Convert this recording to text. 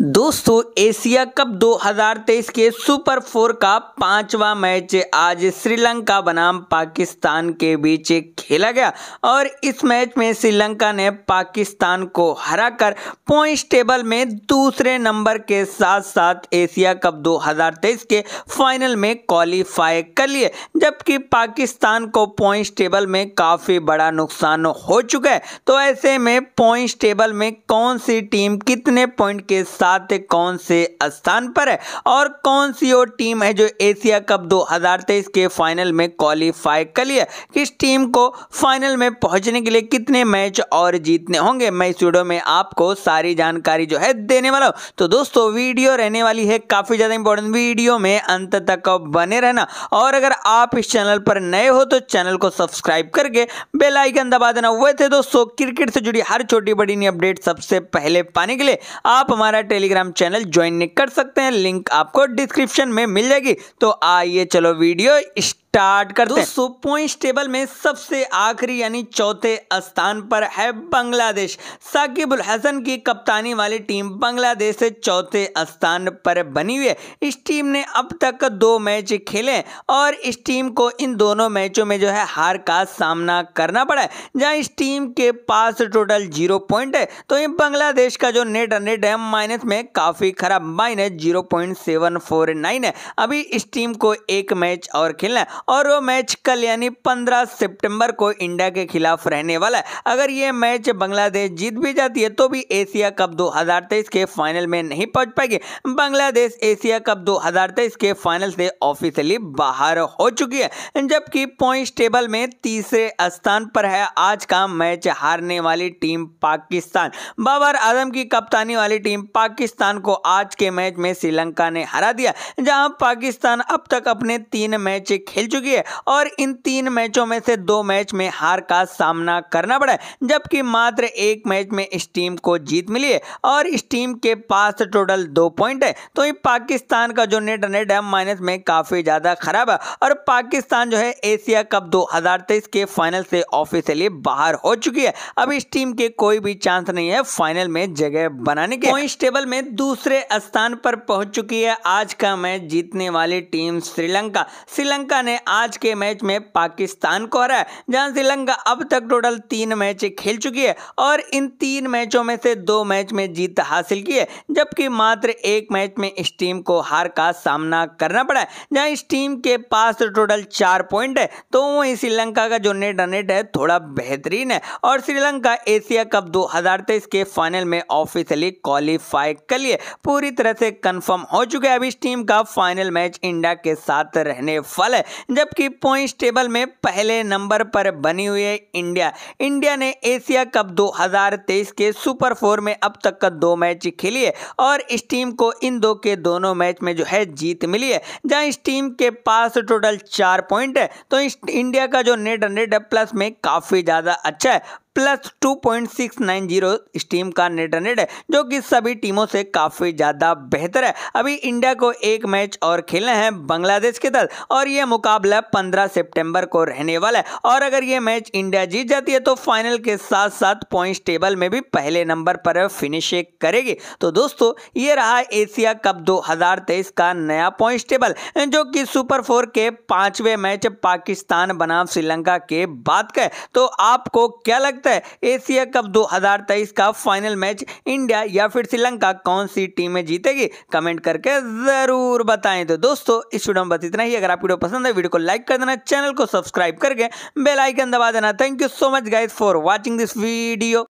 दोस्तों Asia cup 2023 के super four का पांचवा मैच आज श्रीलंका बनाम पाकिस्तान के बीच खेला गया और इस मैच में श्रीलंका ने पाकिस्तान को हराकर पॉइंट्स टेबल में दूसरे नंबर के साथ साथ एशिया कप 2023 के फाइनल में क्वालिफाई कर लिए जबकि पाकिस्तान को पॉइंट्स टेबल में काफ़ी बड़ा नुकसान हो चुका है तो ऐसे में पॉइंट्स टेबल में कौन सी टीम कितने पॉइंट के साथ साथ कौन से स्थान पर है और कौन सी वो टीम है जो एशिया कप 2023 के फाइनल में क्वालिफाई कर लिया किस टीम को फाइनल में पहुंचने के लिए कितने मैच और जीतने होंगे मैं इस वीडियो में आपको सारी जानकारी जो है देने वाला हूं तो दोस्तों वीडियो रहने वाली है काफ़ी ज़्यादा इंपॉर्टेंट वीडियो में अंत तक बने रहना और अगर आप इस चैनल पर नए हो तो चैनल को सब्सक्राइब करके बेलाइकन दबा देना वह थे दोस्तों क्रिकेट से जुड़ी हर छोटी बड़ी अपडेट सबसे पहले पाने के लिए आप हमारा टेलीग्राम चैनल ज्वाइन कर सकते हैं लिंक आपको डिस्क्रिप्शन में मिल जाएगी तो आइए चलो वीडियो स्टार्ट कर दोस्तों पॉइंट टेबल में सबसे आखिरी यानी चौथे स्थान पर है बांग्लादेश साकिब उल हसन की कप्तानी वाली टीम बांग्लादेश से चौथे स्थान पर बनी हुई है इस टीम ने अब तक दो मैच खेले और इस टीम को इन दोनों मैचों में जो है हार का सामना करना पड़ा है जहां इस टीम के पास टोटल जीरो पॉइंट है तो ये बांग्लादेश का जो नेट रन है माइनस में काफी खराब minus zero point seven four nine है अभी इस टीम को एक मैच और खेलना है और वो मैच कल यानी 15 सितंबर को इंडिया के खिलाफ रहने वाला है अगर ये मैच बांग्लादेश जीत भी जाती है तो भी एशिया कप 2023 के फाइनल में नहीं पहुंच पाएगी बांग्लादेश एशिया कप 2023 के फाइनल से ऑफिशियली बाहर हो चुकी है जबकि पॉइंट टेबल में तीसरे स्थान पर है आज का मैच हारने वाली टीम पाकिस्तान बाबर आजम की कप्तानी वाली टीम पाकिस्तान को आज के मैच में श्रीलंका ने हरा दिया जहां पाकिस्तान अब तक अपने तीन मैच खेल खेल चुकी है और इन तीन मैचों में से दो मैच में हार का सामना करना पड़ा जबकि मात्र एक मैच में इस टीम को जीत मिली है और इस टीम के पास टोटल दो पॉइंट है तो ये पाकिस्तान का जो नेट रनेट है माइनस में काफ़ी ज़्यादा खराब है और पाकिस्तान जो है एशिया कप दो के फाइनल से ऑफिसियली बाहर हो चुकी है अब इस टीम के कोई भी चांस नहीं है फाइनल में जगह बनाने के पॉइंट टेबल में दूसरे स्थान पर पहुंच चुकी है आज का मैच जीतने वाली टीम श्रीलंका श्रीलंका ने ने आज के मैच में पाकिस्तान को हराया जहां श्रीलंका अब तक टोटल तीन मैच खेल चुकी है और इन तीन मैचों में से दो मैच में जीत हासिल की है जबकि मात्र एक मैच में इस टीम को हार का सामना करना पड़ा है जहाँ इस टीम के पास टोटल चार पॉइंट है तो वहीं श्रीलंका का जो नेट अनेट है थोड़ा बेहतरीन है और श्रीलंका एशिया कप दो के फाइनल में ऑफिशियली क्वालिफाई कर लिए पूरी तरह से कन्फर्म हो चुके हैं अभी इस टीम का फाइनल मैच इंडिया के साथ रहने फल है जबकि पॉइंट्स टेबल में पहले नंबर पर बनी हुई है इंडिया इंडिया ने एशिया कप 2023 के सुपर फोर में अब तक का दो मैच खेली है और इस टीम को इन दो के दोनों मैच में जो है जीत मिली है जहां इस टीम के पास टोटल चार पॉइंट है तो इस इंडिया का जो नेट हंड्रेड प्लस में काफ़ी ज़्यादा अच्छा है plus two point six nine zero इस टीम का नेट रन रेट है जो कि सभी टीमों से काफ़ी ज़्यादा बेहतर है अभी इंडिया को एक मैच और खेलना है बांग्लादेश के साथ और ये मुकाबला पंद्रह सितंबर को रहने वाला है और अगर ये मैच इंडिया जीत जाती है तो फाइनल के साथ साथ पॉइंट्स टेबल में भी पहले नंबर पर फिनिश करेगी तो दोस्तों ये रहा एशिया कप दो का नया पॉइंट्स टेबल जो कि सुपर फोर के पांचवें मैच पाकिस्तान बनाम श्रीलंका के बाद का तो आपको क्या लगता सकता है एशिया कप 2023 का फाइनल मैच इंडिया या फिर श्रीलंका कौन सी में जीतेगी कमेंट करके ज़रूर बताएं तो दोस्तों इस वीडियो में बस इतना ही अगर आप वीडियो पसंद है वीडियो को लाइक कर देना चैनल को सब्सक्राइब करके बेलाइकन दबा देना thank you so much guys for watching this video